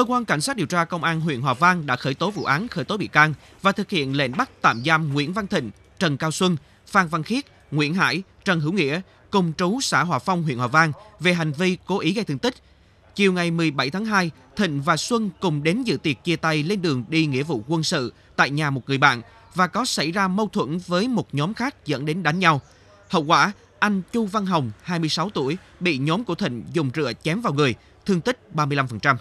Cơ quan Cảnh sát điều tra Công an huyện Hòa Vang đã khởi tố vụ án khởi tố bị can và thực hiện lệnh bắt tạm giam Nguyễn Văn Thịnh, Trần Cao Xuân, Phan Văn Khiết, Nguyễn Hải, Trần Hữu Nghĩa, cùng trú xã Hòa Phong, huyện Hòa Vang về hành vi cố ý gây thương tích. Chiều ngày 17 tháng 2, Thịnh và Xuân cùng đến dự tiệc chia tay lên đường đi nghĩa vụ quân sự tại nhà một người bạn và có xảy ra mâu thuẫn với một nhóm khác dẫn đến đánh nhau. Hậu quả, anh Chu Văn Hồng, 26 tuổi, bị nhóm của Thịnh dùng rựa chém vào người, thương tích 35%.